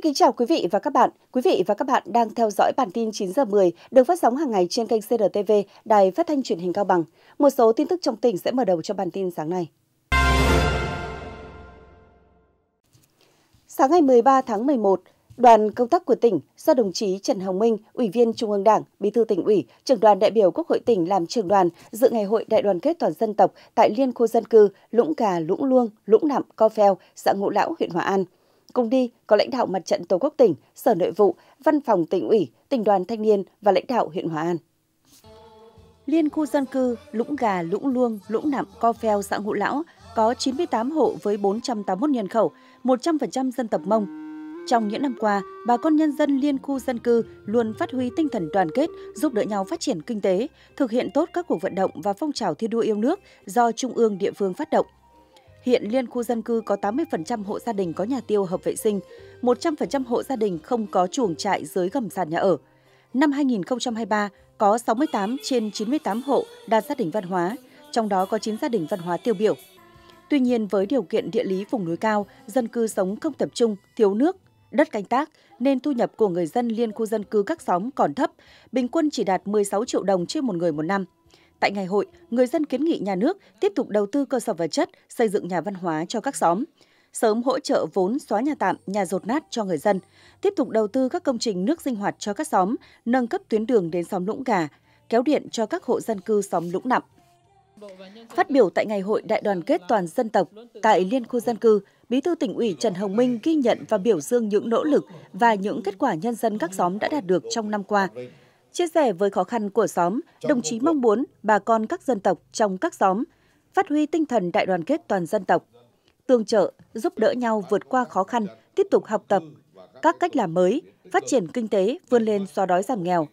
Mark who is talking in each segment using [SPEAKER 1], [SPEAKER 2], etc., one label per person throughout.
[SPEAKER 1] Xin kính chào quý vị và các bạn. Quý vị và các bạn đang theo dõi bản tin 9 giờ 10 được phát sóng hàng ngày trên kênh CRTV, Đài Phát thanh Truyền hình Cao Bằng. Một số tin tức trong tỉnh sẽ mở đầu cho bản tin sáng nay. Sáng ngày 13 tháng 11, đoàn công tác của tỉnh do đồng chí Trần Hồng Minh, Ủy viên Trung ương Đảng, Bí thư tỉnh ủy, trưởng đoàn đại biểu Quốc hội tỉnh làm trưởng đoàn dự ngày hội đại đoàn kết toàn dân tộc tại Liên khu dân cư Lũng Cà, Lũng Luông, Lũng Nạm, Co Phèo, xã Ngũ Lão, huyện Hòa An – Cùng đi có lãnh đạo mặt trận Tổ quốc tỉnh, Sở Nội vụ, Văn phòng tỉnh ủy, tỉnh đoàn thanh niên và lãnh đạo huyện Hòa An. Liên khu dân cư Lũng Gà, Lũng Luông, Lũng Nạm, Co Pheo, xã Ngũ Lão có 98 hộ với 481 nhân khẩu, 100% dân tộc Mông. Trong những năm qua, bà con nhân dân liên khu dân cư luôn phát huy tinh thần đoàn kết, giúp đỡ nhau phát triển kinh tế, thực hiện tốt các cuộc vận động và phong trào thi đua yêu nước do Trung ương địa phương phát động – Hiện liên khu dân cư có 80% hộ gia đình có nhà tiêu hợp vệ sinh, 100% hộ gia đình không có chuồng trại dưới gầm sàn nhà ở. Năm 2023, có 68 trên 98 hộ đạt gia đình văn hóa, trong đó có 9 gia đình văn hóa tiêu biểu. Tuy nhiên, với điều kiện địa lý vùng núi cao, dân cư sống không tập trung, thiếu nước, đất canh tác, nên thu nhập của người dân liên khu dân cư các xóm còn thấp, bình quân chỉ đạt 16 triệu đồng trên một người một năm. Tại ngày hội, người dân kiến nghị nhà nước tiếp tục đầu tư cơ sở vật chất, xây dựng nhà văn hóa cho các xóm, sớm hỗ trợ vốn xóa nhà tạm, nhà rột nát cho người dân, tiếp tục đầu tư các công trình nước sinh hoạt cho các xóm, nâng cấp tuyến đường đến xóm Lũng Gà, kéo điện cho các hộ dân cư xóm Lũng Nặng. Phát biểu tại Ngày hội Đại đoàn kết toàn dân tộc tại Liên khu dân cư, Bí thư tỉnh ủy Trần Hồng Minh ghi nhận và biểu dương những nỗ lực và những kết quả nhân dân các xóm đã đạt được trong năm qua, Chia sẻ với khó khăn của xóm, đồng chí mong muốn bà con các dân tộc trong các xóm phát huy tinh thần đại đoàn kết toàn dân tộc, tương trợ, giúp đỡ nhau vượt qua khó khăn, tiếp tục học tập, các cách làm mới, phát triển kinh tế, vươn lên xóa đói giảm nghèo.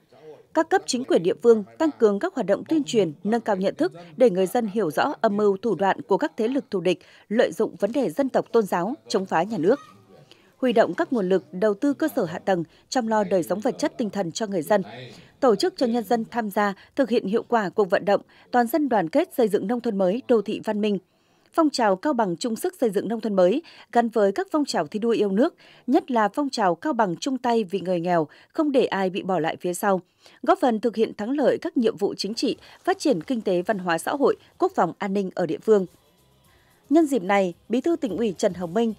[SPEAKER 1] Các cấp chính quyền địa phương tăng cường các hoạt động tuyên truyền, nâng cao nhận thức để người dân hiểu rõ âm mưu thủ đoạn của các thế lực thù địch, lợi dụng vấn đề dân tộc tôn giáo, chống phá nhà nước huy động các nguồn lực đầu tư cơ sở hạ tầng, chăm lo đời sống vật chất tinh thần cho người dân, tổ chức cho nhân dân tham gia thực hiện hiệu quả cuộc vận động toàn dân đoàn kết xây dựng nông thôn mới, đô thị văn minh. Phong trào Cao Bằng chung sức xây dựng nông thôn mới gắn với các phong trào thi đua yêu nước, nhất là phong trào Cao Bằng chung tay vì người nghèo, không để ai bị bỏ lại phía sau, góp phần thực hiện thắng lợi các nhiệm vụ chính trị, phát triển kinh tế văn hóa xã hội, quốc phòng an ninh ở địa phương. Nhân dịp này, Bí thư tỉnh ủy Trần Hồng Minh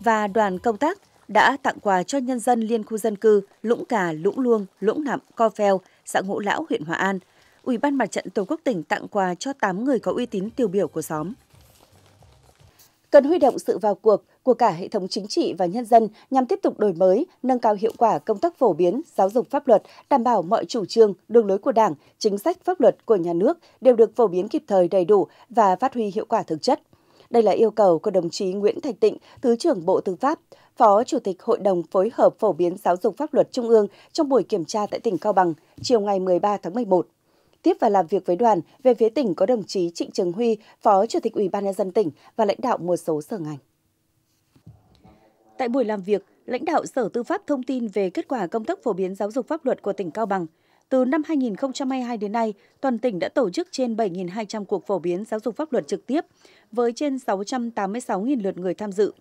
[SPEAKER 1] và đoàn công tác đã tặng quà cho nhân dân liên khu dân cư Lũng Cà, Lũng Luông, Lũng Nạm, Co Phèo, xã Ngũ Lão, huyện Hòa An. Ủy ban Mặt trận Tổ quốc tỉnh tặng quà cho 8 người có uy tín tiêu biểu của xóm. Cần huy động sự vào cuộc của cả hệ thống chính trị và nhân dân nhằm tiếp tục đổi mới, nâng cao hiệu quả công tác phổ biến, giáo dục pháp luật, đảm bảo mọi chủ trương, đường lối của Đảng, chính sách pháp luật của nhà nước đều được phổ biến kịp thời đầy đủ và phát huy hiệu quả thực chất. Đây là yêu cầu của đồng chí Nguyễn Thành Tịnh, Thứ trưởng Bộ Tư pháp, Phó Chủ tịch Hội đồng phối hợp phổ biến giáo dục pháp luật Trung ương trong buổi kiểm tra tại tỉnh Cao Bằng chiều ngày 13 tháng 11. Tiếp và làm việc với đoàn, về phía tỉnh có đồng chí Trịnh Trường Huy, Phó Chủ tịch Ủy ban nhân dân tỉnh và lãnh đạo một số sở ngành. Tại buổi làm việc, lãnh đạo Sở Tư pháp thông tin về kết quả công tác phổ biến giáo dục pháp luật của tỉnh Cao Bằng. Từ năm 2022 đến nay, toàn tỉnh đã tổ chức trên 7.200 cuộc phổ biến giáo dục pháp luật trực tiếp, với trên 686.000 lượt người tham dự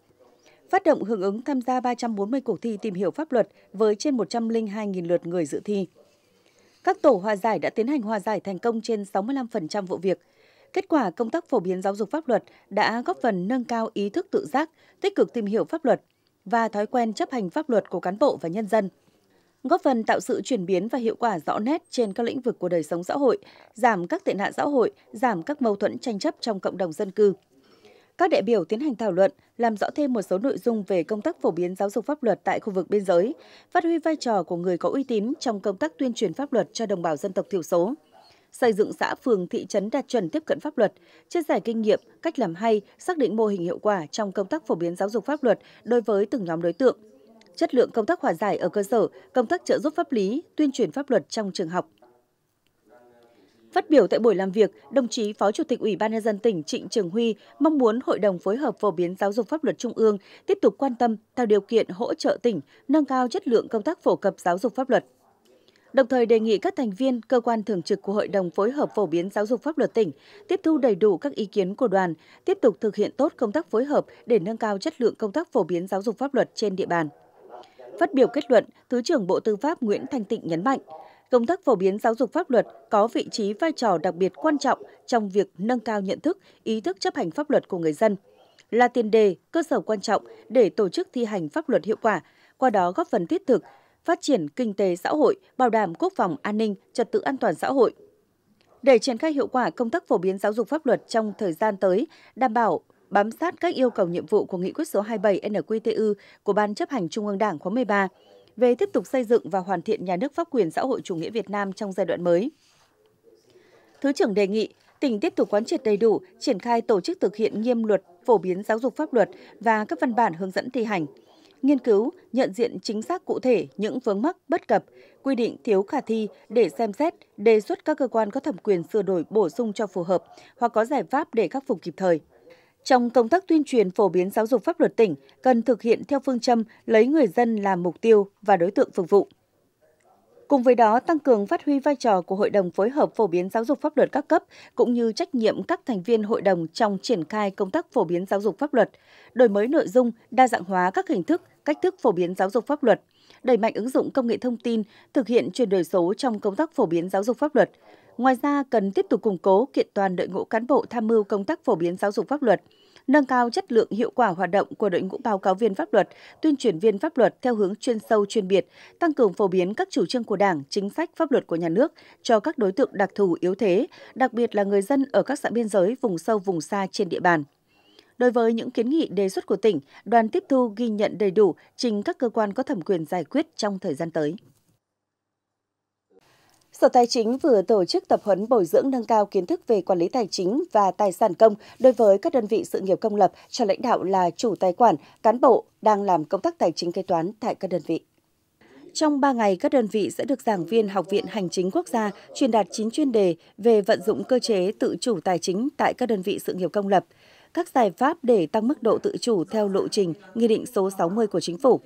[SPEAKER 1] phát động hưởng ứng tham gia 340 cuộc thi tìm hiểu pháp luật với trên 102.000 lượt người dự thi. Các tổ hòa giải đã tiến hành hòa giải thành công trên 65% vụ việc. Kết quả công tác phổ biến giáo dục pháp luật đã góp phần nâng cao ý thức tự giác, tích cực tìm hiểu pháp luật và thói quen chấp hành pháp luật của cán bộ và nhân dân góp phần tạo sự chuyển biến và hiệu quả rõ nét trên các lĩnh vực của đời sống xã hội, giảm các tệ nạn xã hội, giảm các mâu thuẫn tranh chấp trong cộng đồng dân cư. Các đại biểu tiến hành thảo luận, làm rõ thêm một số nội dung về công tác phổ biến giáo dục pháp luật tại khu vực biên giới, phát huy vai trò của người có uy tín trong công tác tuyên truyền pháp luật cho đồng bào dân tộc thiểu số xây dựng xã phường thị trấn đạt chuẩn tiếp cận pháp luật, chia sẻ kinh nghiệm, cách làm hay, xác định mô hình hiệu quả trong công tác phổ biến giáo dục pháp luật đối với từng nhóm đối tượng, chất lượng công tác hòa giải ở cơ sở, công tác trợ giúp pháp lý, tuyên truyền pháp luật trong trường học. Phát biểu tại buổi làm việc, đồng chí Phó Chủ tịch Ủy ban nhân dân tỉnh Trịnh Trường Huy mong muốn Hội đồng phối hợp phổ biến giáo dục pháp luật Trung ương tiếp tục quan tâm tạo điều kiện hỗ trợ tỉnh nâng cao chất lượng công tác phổ cập giáo dục pháp luật. Đồng thời đề nghị các thành viên cơ quan thường trực của Hội đồng phối hợp phổ biến giáo dục pháp luật tỉnh tiếp thu đầy đủ các ý kiến của đoàn, tiếp tục thực hiện tốt công tác phối hợp để nâng cao chất lượng công tác phổ biến giáo dục pháp luật trên địa bàn. Phát biểu kết luận, Thứ trưởng Bộ Tư pháp Nguyễn Thanh Tịnh nhấn mạnh, công tác phổ biến giáo dục pháp luật có vị trí vai trò đặc biệt quan trọng trong việc nâng cao nhận thức, ý thức chấp hành pháp luật của người dân, là tiền đề, cơ sở quan trọng để tổ chức thi hành pháp luật hiệu quả, qua đó góp phần thiết thực phát triển kinh tế xã hội, bảo đảm quốc phòng an ninh, trật tự an toàn xã hội. Để triển khai hiệu quả công tác phổ biến giáo dục pháp luật trong thời gian tới, đảm bảo bám sát các yêu cầu nhiệm vụ của nghị quyết số 27 NQTU của Ban chấp hành Trung ương Đảng khóa 13, về tiếp tục xây dựng và hoàn thiện nhà nước pháp quyền xã hội chủ nghĩa Việt Nam trong giai đoạn mới. Thứ trưởng đề nghị tỉnh tiếp tục quán triệt đầy đủ, triển khai tổ chức thực hiện nghiêm luật, phổ biến giáo dục pháp luật và các văn bản hướng dẫn thi hành. Nghiên cứu, nhận diện chính xác cụ thể những vướng mắc bất cập, quy định thiếu khả thi để xem xét, đề xuất các cơ quan có thẩm quyền sửa đổi bổ sung cho phù hợp hoặc có giải pháp để khắc phục kịp thời. Trong công tác tuyên truyền phổ biến giáo dục pháp luật tỉnh, cần thực hiện theo phương châm lấy người dân làm mục tiêu và đối tượng phục vụ. Cùng với đó, tăng cường phát huy vai trò của Hội đồng phối hợp phổ biến giáo dục pháp luật các cấp, cũng như trách nhiệm các thành viên hội đồng trong triển khai công tác phổ biến giáo dục pháp luật, đổi mới nội dung, đa dạng hóa các hình thức, cách thức phổ biến giáo dục pháp luật, đẩy mạnh ứng dụng công nghệ thông tin, thực hiện chuyển đổi số trong công tác phổ biến giáo dục pháp luật, Ngoài ra, cần tiếp tục củng cố kiện toàn đội ngũ cán bộ tham mưu công tác phổ biến giáo dục pháp luật, nâng cao chất lượng hiệu quả hoạt động của đội ngũ báo cáo viên pháp luật, tuyên truyền viên pháp luật theo hướng chuyên sâu chuyên biệt, tăng cường phổ biến các chủ trương của Đảng, chính sách pháp luật của nhà nước cho các đối tượng đặc thù yếu thế, đặc biệt là người dân ở các xã biên giới, vùng sâu vùng xa trên địa bàn. Đối với những kiến nghị đề xuất của tỉnh, đoàn tiếp thu ghi nhận đầy đủ trình các cơ quan có thẩm quyền giải quyết trong thời gian tới. Sở Tài chính vừa tổ chức tập huấn bồi dưỡng nâng cao kiến thức về quản lý tài chính và tài sản công đối với các đơn vị sự nghiệp công lập cho lãnh đạo là chủ tài khoản, cán bộ đang làm công tác tài chính kế toán tại các đơn vị. Trong 3 ngày, các đơn vị sẽ được giảng viên Học viện Hành chính Quốc gia truyền đạt 9 chuyên đề về vận dụng cơ chế tự chủ tài chính tại các đơn vị sự nghiệp công lập, các giải pháp để tăng mức độ tự chủ theo lộ trình Nghị định số 60 của Chính phủ,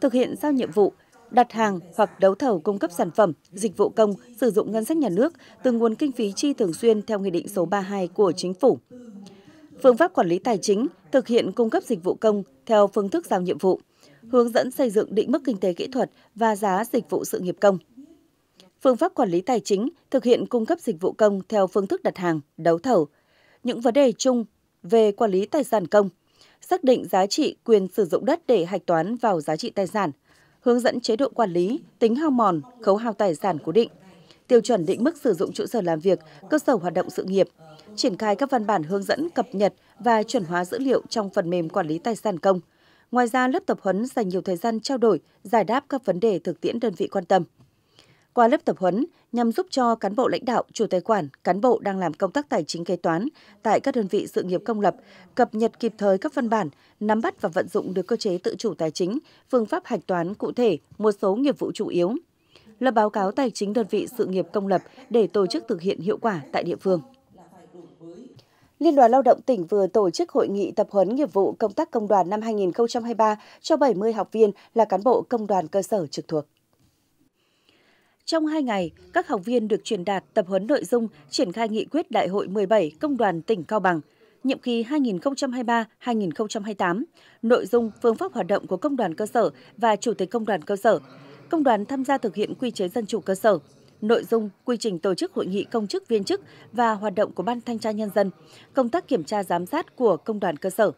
[SPEAKER 1] thực hiện giao nhiệm vụ đặt hàng hoặc đấu thầu cung cấp sản phẩm, dịch vụ công sử dụng ngân sách nhà nước từ nguồn kinh phí chi thường xuyên theo Nghị định số 32 của Chính phủ. Phương pháp quản lý tài chính thực hiện cung cấp dịch vụ công theo phương thức giao nhiệm vụ, hướng dẫn xây dựng định mức kinh tế kỹ thuật và giá dịch vụ sự nghiệp công. Phương pháp quản lý tài chính thực hiện cung cấp dịch vụ công theo phương thức đặt hàng, đấu thầu. Những vấn đề chung về quản lý tài sản công, xác định giá trị quyền sử dụng đất để hạch toán vào giá trị tài sản – hướng dẫn chế độ quản lý, tính hao mòn, khấu hao tài sản cố định, tiêu chuẩn định mức sử dụng trụ sở làm việc, cơ sở hoạt động sự nghiệp, triển khai các văn bản hướng dẫn cập nhật và chuẩn hóa dữ liệu trong phần mềm quản lý tài sản công. Ngoài ra, lớp tập huấn dành nhiều thời gian trao đổi, giải đáp các vấn đề thực tiễn đơn vị quan tâm qua lớp tập huấn nhằm giúp cho cán bộ lãnh đạo, chủ tài khoản, cán bộ đang làm công tác tài chính kế toán tại các đơn vị sự nghiệp công lập cập nhật kịp thời các văn bản, nắm bắt và vận dụng được cơ chế tự chủ tài chính, phương pháp hạch toán cụ thể, một số nghiệp vụ chủ yếu. Lập báo cáo tài chính đơn vị sự nghiệp công lập để tổ chức thực hiện hiệu quả tại địa phương. Liên đoàn Lao động tỉnh vừa tổ chức hội nghị tập huấn nghiệp vụ công tác công đoàn năm 2023 cho 70 học viên là cán bộ công đoàn cơ sở trực thuộc. Trong 2 ngày, các học viên được truyền đạt tập huấn nội dung triển khai nghị quyết Đại hội 17 Công đoàn tỉnh Cao Bằng, nhiệm kỳ 2023-2028, nội dung phương pháp hoạt động của công đoàn cơ sở và chủ tịch công đoàn cơ sở, công đoàn tham gia thực hiện quy chế dân chủ cơ sở, nội dung, quy trình tổ chức hội nghị công chức viên chức và hoạt động của Ban Thanh tra Nhân dân, công tác kiểm tra giám sát của công đoàn cơ sở,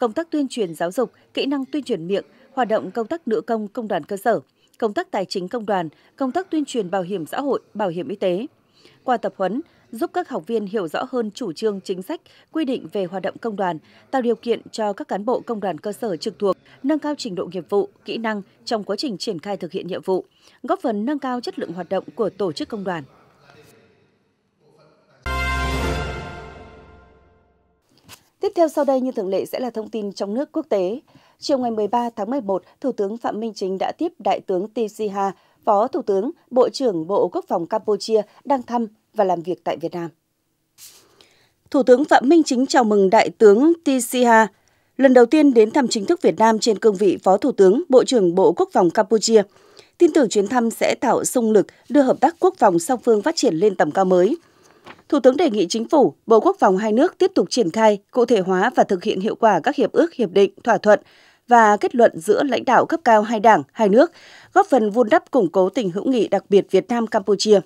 [SPEAKER 1] công tác tuyên truyền giáo dục, kỹ năng tuyên truyền miệng, hoạt động công tác nữ công công đoàn cơ sở – công tác tài chính công đoàn, công tác tuyên truyền bảo hiểm xã hội, bảo hiểm y tế. Qua tập huấn, giúp các học viên hiểu rõ hơn chủ trương chính sách, quy định về hoạt động công đoàn, tạo điều kiện cho các cán bộ công đoàn cơ sở trực thuộc nâng cao trình độ nghiệp vụ, kỹ năng trong quá trình triển khai thực hiện nhiệm vụ, góp phần nâng cao chất lượng hoạt động của tổ chức công đoàn. Tiếp theo sau đây như thường lệ sẽ là thông tin trong nước quốc tế. Chiều ngày 13 tháng 11, Thủ tướng Phạm Minh Chính đã tiếp Đại tướng Ti Phó Thủ tướng, Bộ trưởng Bộ Quốc phòng Campuchia đang thăm và làm việc tại Việt Nam. Thủ tướng Phạm Minh Chính chào mừng Đại tướng Ti lần đầu tiên đến thăm chính thức Việt Nam trên cương vị Phó Thủ tướng, Bộ trưởng Bộ Quốc phòng Campuchia. Tin tưởng chuyến thăm sẽ tạo sung lực đưa hợp tác quốc phòng song phương phát triển lên tầm cao mới. Thủ tướng đề nghị chính phủ, Bộ Quốc phòng hai nước tiếp tục triển khai, cụ thể hóa và thực hiện hiệu quả các hiệp ước, hiệp định, thỏa thuận, và kết luận giữa lãnh đạo cấp cao hai đảng, hai nước, góp phần vun đắp củng cố tình hữu nghị đặc biệt Việt Nam-Campuchia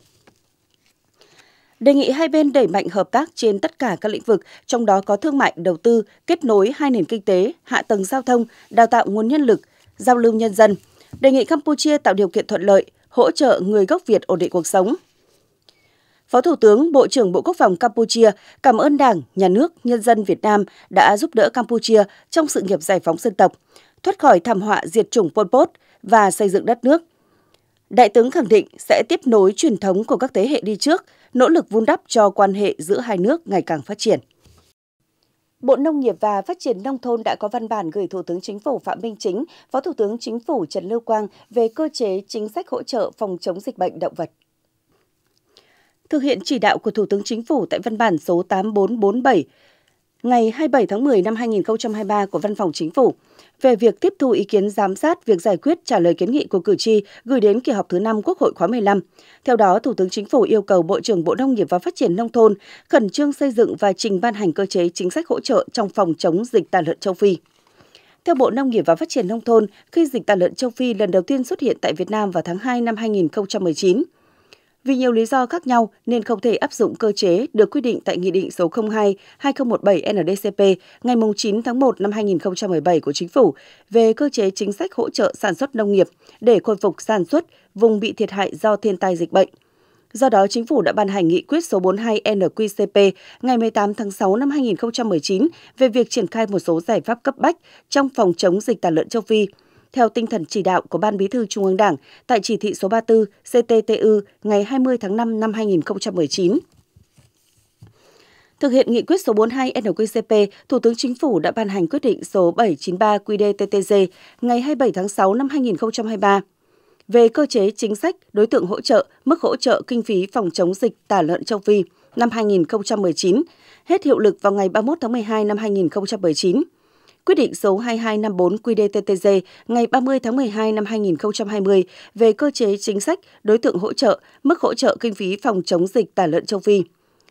[SPEAKER 1] đề nghị hai bên đẩy mạnh hợp tác trên tất cả các lĩnh vực, trong đó có thương mại, đầu tư, kết nối hai nền kinh tế, hạ tầng giao thông, đào tạo nguồn nhân lực, giao lưu nhân dân. Đề nghị Campuchia tạo điều kiện thuận lợi, hỗ trợ người gốc Việt ổn định cuộc sống, Phó Thủ tướng, Bộ trưởng Bộ Quốc phòng Campuchia cảm ơn Đảng, Nhà nước, nhân dân Việt Nam đã giúp đỡ Campuchia trong sự nghiệp giải phóng dân tộc, thoát khỏi thảm họa diệt chủng Pol Pot và xây dựng đất nước. Đại tướng khẳng định sẽ tiếp nối truyền thống của các thế hệ đi trước, nỗ lực vun đắp cho quan hệ giữa hai nước ngày càng phát triển. Bộ Nông nghiệp và Phát triển Nông thôn đã có văn bản gửi Thủ tướng Chính phủ Phạm Minh Chính, Phó Thủ tướng Chính phủ Trần Lưu Quang về cơ chế chính sách hỗ trợ phòng chống dịch bệnh động vật thực hiện chỉ đạo của Thủ tướng Chính phủ tại văn bản số 8447 ngày 27 tháng 10 năm 2023 của Văn phòng Chính phủ về việc tiếp thu ý kiến giám sát việc giải quyết trả lời kiến nghị của cử tri gửi đến kỳ họp thứ 5 Quốc hội khóa 15. Theo đó, Thủ tướng Chính phủ yêu cầu Bộ trưởng Bộ Nông nghiệp và Phát triển Nông thôn khẩn trương xây dựng và trình ban hành cơ chế chính sách hỗ trợ trong phòng chống dịch tả lợn châu Phi. Theo Bộ Nông nghiệp và Phát triển Nông thôn, khi dịch tả lợn châu Phi lần đầu tiên xuất hiện tại Việt Nam vào tháng 2 năm 2019, vì nhiều lý do khác nhau nên không thể áp dụng cơ chế được quy định tại Nghị định số 02-2017-NDCP ngày 9 tháng 1 năm 2017 của Chính phủ về cơ chế chính sách hỗ trợ sản xuất nông nghiệp để khôi phục sản xuất vùng bị thiệt hại do thiên tai dịch bệnh. Do đó, Chính phủ đã ban hành nghị quyết số 42 NQCP ngày 18 tháng 6 năm 2019 về việc triển khai một số giải pháp cấp bách trong phòng chống dịch tả lợn châu Phi – theo tinh thần chỉ đạo của Ban Bí thư Trung ương Đảng tại chỉ thị số 34 CTTU ngày 20 tháng 5 năm 2019. Thực hiện nghị quyết số 42 NQCP, Thủ tướng Chính phủ đã ban hành quyết định số 793 QĐ-TTG ngày 27 tháng 6 năm 2023 về cơ chế chính sách, đối tượng hỗ trợ, mức hỗ trợ kinh phí phòng chống dịch tả lợn châu Phi năm 2019, hết hiệu lực vào ngày 31 tháng 12 năm 2019 Quyết định số 2254 QĐ-TTG ngày 30 tháng 12 năm 2020 về cơ chế chính sách, đối tượng hỗ trợ, mức hỗ trợ kinh phí phòng chống dịch tả lợn châu Phi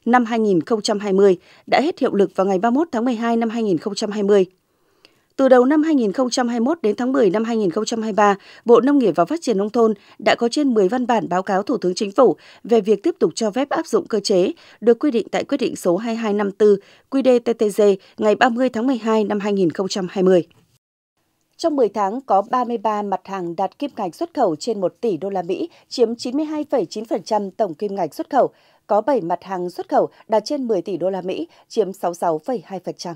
[SPEAKER 1] năm 2020 đã hết hiệu lực vào ngày 31 tháng 12 năm 2020. Từ đầu năm 2021 đến tháng 10 năm 2023, Bộ Nông nghiệp và Phát triển Nông thôn đã có trên 10 văn bản báo cáo Thủ tướng Chính phủ về việc tiếp tục cho phép áp dụng cơ chế được quy định tại quyết định số 2254 QĐ-TTG ngày 30 tháng 12 năm 2020. Trong 10 tháng có 33 mặt hàng đạt kim ngạch xuất khẩu trên 1 tỷ đô la Mỹ, chiếm 92,9% tổng kim ngạch xuất khẩu, có 7 mặt hàng xuất khẩu đạt trên 10 tỷ đô la Mỹ, chiếm 66,2%.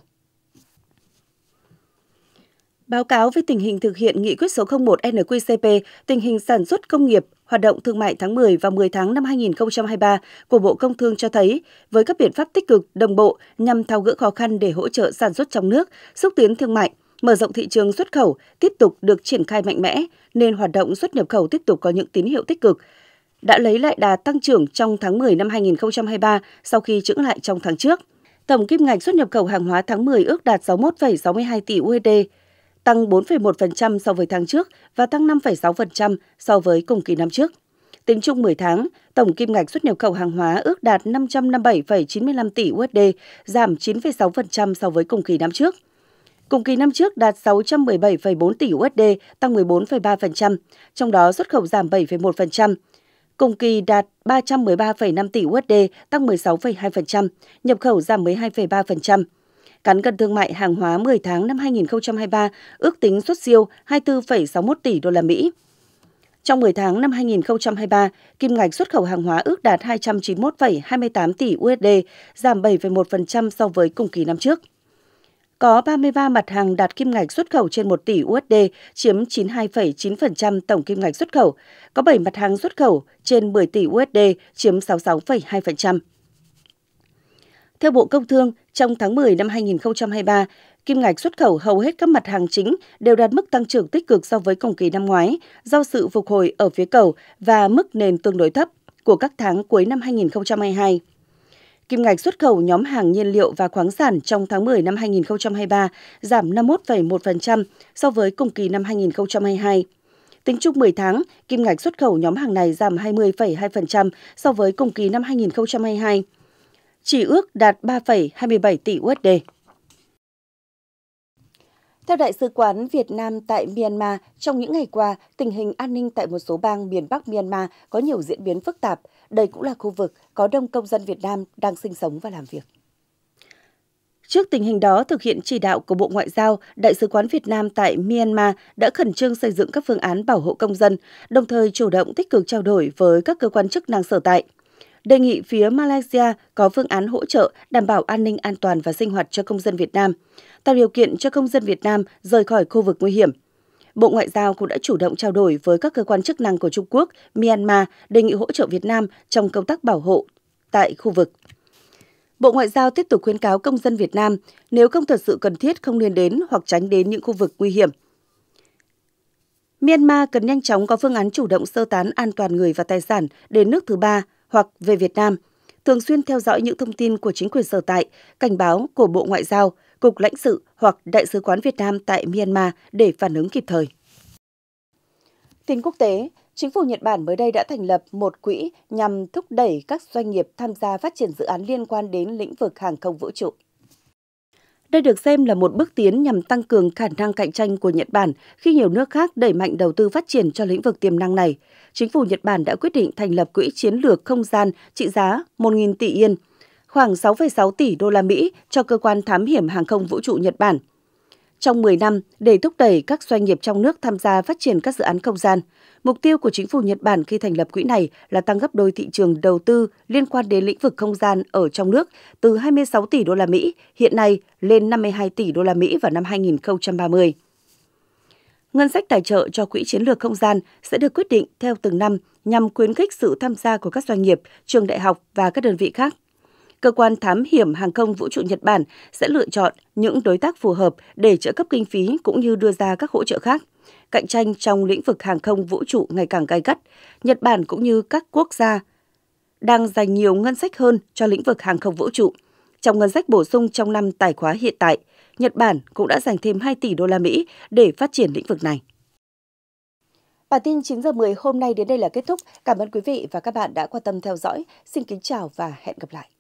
[SPEAKER 1] Báo cáo về tình hình thực hiện nghị quyết số 01 NQCP, tình hình sản xuất công nghiệp, hoạt động thương mại tháng 10 và 10 tháng năm 2023 của Bộ Công Thương cho thấy, với các biện pháp tích cực, đồng bộ nhằm thao gỡ khó khăn để hỗ trợ sản xuất trong nước, xúc tiến thương mại, mở rộng thị trường xuất khẩu tiếp tục được triển khai mạnh mẽ, nên hoạt động xuất nhập khẩu tiếp tục có những tín hiệu tích cực, đã lấy lại đà tăng trưởng trong tháng 10 năm 2023 sau khi chững lại trong tháng trước. Tổng kim ngạch xuất nhập khẩu hàng hóa tháng 10 ước đạt 61,62 tỷ USD, tăng 4,1% so với tháng trước và tăng 5,6% so với cùng kỳ năm trước. Tính chung 10 tháng, tổng kim ngạch xuất nhập khẩu hàng hóa ước đạt 557,95 tỷ USD, giảm 9,6% so với cùng kỳ năm trước. Cùng kỳ năm trước đạt 617,4 tỷ USD, tăng 14,3%, trong đó xuất khẩu giảm 7,1%. Cùng kỳ đạt 313,5 tỷ USD, tăng 16,2%, nhập khẩu giảm 12,3%. Cán cân thương mại hàng hóa 10 tháng năm 2023 ước tính xuất siêu 24,61 tỷ đô la Mỹ. Trong 10 tháng năm 2023, kim ngạch xuất khẩu hàng hóa ước đạt 291,28 tỷ USD, giảm 7,1% so với cùng kỳ năm trước. Có 33 mặt hàng đạt kim ngạch xuất khẩu trên 1 tỷ USD, chiếm 92,9% tổng kim ngạch xuất khẩu. Có 7 mặt hàng xuất khẩu trên 10 tỷ USD, chiếm 66,2%. Theo Bộ Công Thương, trong tháng 10 năm 2023, kim ngạch xuất khẩu hầu hết các mặt hàng chính đều đạt mức tăng trưởng tích cực so với cùng kỳ năm ngoái, do sự phục hồi ở phía cầu và mức nền tương đối thấp của các tháng cuối năm 2022. Kim ngạch xuất khẩu nhóm hàng nhiên liệu và khoáng sản trong tháng 10 năm 2023 giảm 51,1% so với cùng kỳ năm 2022. Tính chung 10 tháng, kim ngạch xuất khẩu nhóm hàng này giảm 20,2% so với cùng kỳ năm 2022 chỉ ước đạt 3,27 tỷ USD. Theo Đại sứ quán Việt Nam tại Myanmar, trong những ngày qua, tình hình an ninh tại một số bang miền Bắc Myanmar có nhiều diễn biến phức tạp. Đây cũng là khu vực có đông công dân Việt Nam đang sinh sống và làm việc. Trước tình hình đó, thực hiện chỉ đạo của Bộ Ngoại giao, Đại sứ quán Việt Nam tại Myanmar đã khẩn trương xây dựng các phương án bảo hộ công dân, đồng thời chủ động tích cực trao đổi với các cơ quan chức năng sở tại – đề nghị phía Malaysia có phương án hỗ trợ đảm bảo an ninh an toàn và sinh hoạt cho công dân Việt Nam, tạo điều kiện cho công dân Việt Nam rời khỏi khu vực nguy hiểm. Bộ Ngoại giao cũng đã chủ động trao đổi với các cơ quan chức năng của Trung Quốc, Myanmar đề nghị hỗ trợ Việt Nam trong công tác bảo hộ tại khu vực. Bộ Ngoại giao tiếp tục khuyến cáo công dân Việt Nam nếu không thật sự cần thiết không nên đến hoặc tránh đến những khu vực nguy hiểm. Myanmar cần nhanh chóng có phương án chủ động sơ tán an toàn người và tài sản đến nước thứ ba – hoặc về Việt Nam, thường xuyên theo dõi những thông tin của chính quyền sở tại, cảnh báo của Bộ Ngoại giao, Cục lãnh sự hoặc Đại sứ quán Việt Nam tại Myanmar để phản ứng kịp thời. Tin quốc tế, chính phủ Nhật Bản mới đây đã thành lập một quỹ nhằm thúc đẩy các doanh nghiệp tham gia phát triển dự án liên quan đến lĩnh vực hàng không vũ trụ. Đây được xem là một bước tiến nhằm tăng cường khả năng cạnh tranh của Nhật Bản khi nhiều nước khác đẩy mạnh đầu tư phát triển cho lĩnh vực tiềm năng này. Chính phủ Nhật Bản đã quyết định thành lập quỹ chiến lược không gian trị giá 1.000 tỷ yên, khoảng 6,6 tỷ đô la Mỹ cho cơ quan thám hiểm hàng không vũ trụ Nhật Bản trong 10 năm để thúc đẩy các doanh nghiệp trong nước tham gia phát triển các dự án không gian. Mục tiêu của chính phủ Nhật Bản khi thành lập quỹ này là tăng gấp đôi thị trường đầu tư liên quan đến lĩnh vực không gian ở trong nước từ 26 tỷ đô la Mỹ hiện nay lên 52 tỷ đô la Mỹ vào năm 2030. Ngân sách tài trợ cho quỹ chiến lược không gian sẽ được quyết định theo từng năm nhằm khuyến khích sự tham gia của các doanh nghiệp, trường đại học và các đơn vị khác cơ quan thám hiểm hàng không vũ trụ Nhật Bản sẽ lựa chọn những đối tác phù hợp để trợ cấp kinh phí cũng như đưa ra các hỗ trợ khác. Cạnh tranh trong lĩnh vực hàng không vũ trụ ngày càng gay gắt, Nhật Bản cũng như các quốc gia đang dành nhiều ngân sách hơn cho lĩnh vực hàng không vũ trụ. Trong ngân sách bổ sung trong năm tài khóa hiện tại, Nhật Bản cũng đã dành thêm 2 tỷ đô la Mỹ để phát triển lĩnh vực này. Bản tin 9 giờ 10 hôm nay đến đây là kết thúc. Cảm ơn quý vị và các bạn đã quan tâm theo dõi. Xin kính chào và hẹn gặp lại.